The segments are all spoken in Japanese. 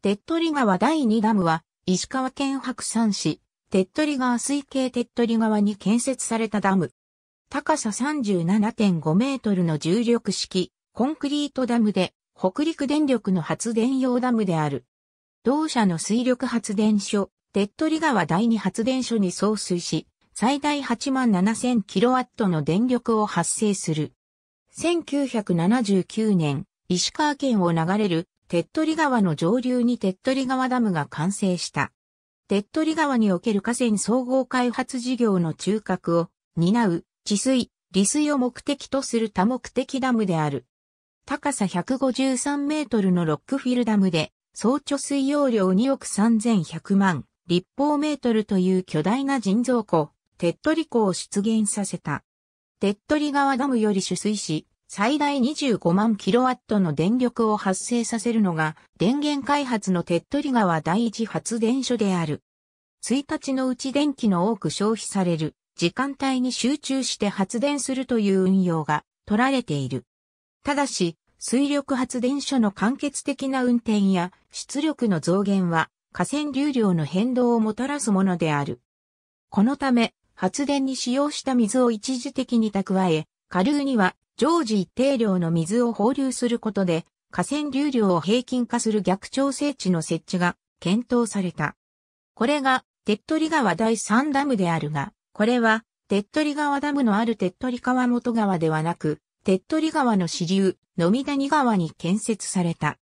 手っ取り川第2ダムは、石川県白山市、手っ取り川水系手っ取り川に建設されたダム。高さ37.5メートルの重力式、コンクリートダムで、北陸電力の発電用ダムである。同社の水力発電所、手っ取り川第二発電所に送水し、最大8万7000キロワットの電力を発生する。1979年、石川県を流れる手っ取り川の上流に手っ取り川ダムが完成した。手っ取り川における河川総合開発事業の中核を担う治水、利水を目的とする多目的ダムである。高さ153メートルのロックフィルダムで、総貯水容量2億3100万立方メートルという巨大な人造湖、手っ取り湖を出現させた。手っ取り川ダムより取水し、最大25万キロワットの電力を発生させるのが電源開発の手っ取り川第一発電所である。1日のうち電気の多く消費される時間帯に集中して発電するという運用が取られている。ただし、水力発電所の完結的な運転や出力の増減は河川流量の変動をもたらすものである。このため、発電に使用した水を一時的に蓄え、下流には常時一定量の水を放流することで河川流量を平均化する逆調整値の設置が検討された。これが、手っ取り川第3ダムであるが、これは、手っ取り川ダムのある手っ取り川元川ではなく、手っ取り川の支流、のみ谷川に建設された。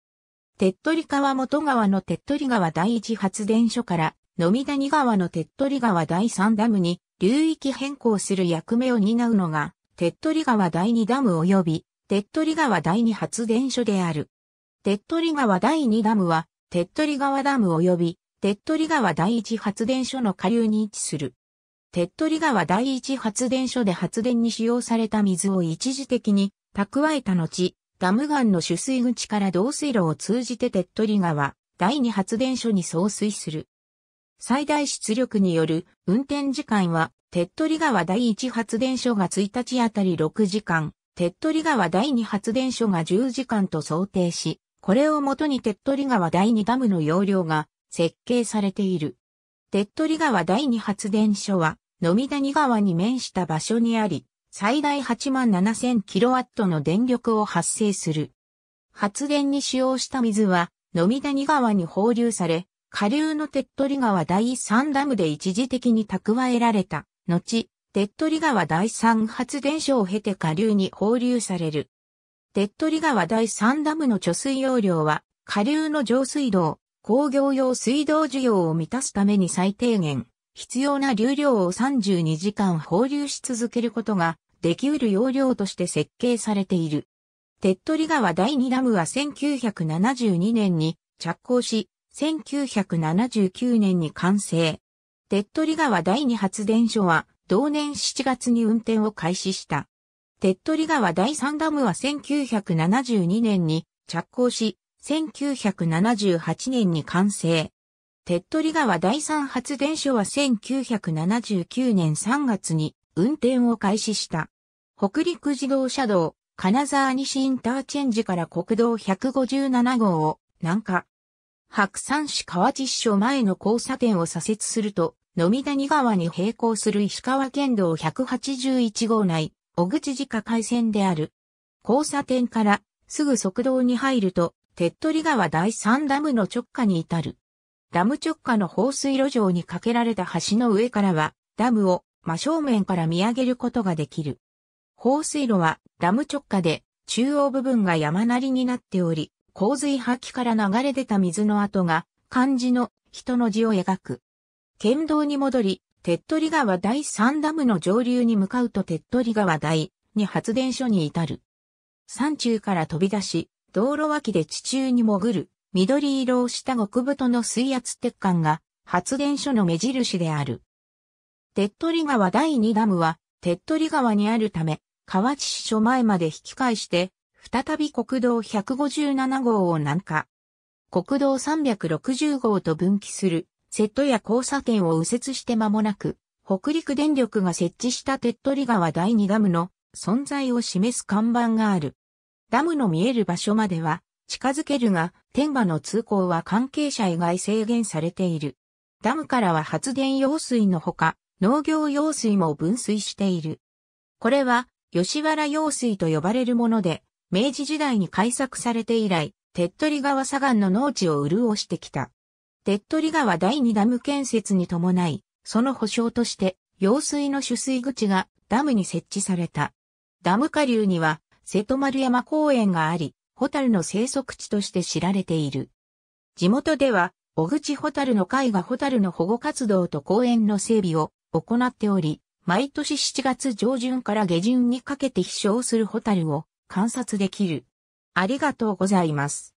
手っ取り川元川の手っ取り川第一発電所から、のみ谷川の手っ取り川第三ダムに流域変更する役目を担うのが、手っ取り川第二ダム及び、手っ取り川第二発電所である。手っ取り川第二ダムは、手っ取り川ダム及び、手っ取り川第一発電所の下流に位置する。手っ取り川第一発電所で発電に使用された水を一時的に蓄えた後、ダム岩の取水口から導水路を通じて手っ取り川第二発電所に送水する。最大出力による運転時間は手っ取り川第1発電所が1日あたり6時間、手っ取り川第2発電所が10時間と想定し、これをもとに手っ取り川第2ダムの容量が設計されている。手っ取り川第2発電所は、のみ谷川に面した場所にあり、最大8万7000キロワットの電力を発生する。発電に使用した水は、のみ谷川に放流され、下流の手っ取り川第3ダムで一時的に蓄えられた。後、手っ取り川第3発電所を経て下流に放流される。手っ取り川第3ダムの貯水容量は、下流の上水道、工業用水道需要を満たすために最低限、必要な流量を32時間放流し続けることが、できうる容量として設計されている。手っ取り川第2ダムは1972年に着工し、1979年に完成。手っ取り川第二発電所は同年7月に運転を開始した。手っ取り川第三ダムは1972年に着工し、1978年に完成。手っ取り川第三発電所は1979年3月に運転を開始した。北陸自動車道、金沢西インターチェンジから国道157号を南下。白山市河内所前の交差点を左折すると、のみ谷川に並行する石川県道181号内、小口地下海線である。交差点からすぐ側道に入ると、手っ取り川第3ダムの直下に至る。ダム直下の放水路上に架けられた橋の上からは、ダムを真正面から見上げることができる。放水路はダム直下で中央部分が山なりになっており、洪水破棄から流れ出た水の跡が漢字の人の字を描く。県道に戻り、手っ取り川第3ダムの上流に向かうと手っ取り川第2発電所に至る。山中から飛び出し、道路脇で地中に潜る、緑色をした極太の水圧鉄管が発電所の目印である。手っ取り川第2ダムは、手っ取り川にあるため、河内市所前まで引き返して、再び国道157号を南下。国道360号と分岐する瀬戸や交差点を右折して間もなく、北陸電力が設置した手っ取り川第二ダムの存在を示す看板がある。ダムの見える場所までは近づけるが、天馬の通行は関係者以外制限されている。ダムからは発電用水のほか、農業用水も分水している。これは、吉原用水と呼ばれるもので、明治時代に開削されて以来、手っ取り川左岸の農地を潤してきた。デッドリ川第二ダム建設に伴い、その保障として、用水の取水口がダムに設置された。ダム下流には、瀬戸丸山公園があり、ホタルの生息地として知られている。地元では、小口ホタルの会がホタルの保護活動と公園の整備を行っており、毎年7月上旬から下旬にかけて飛翔するホタルを観察できる。ありがとうございます。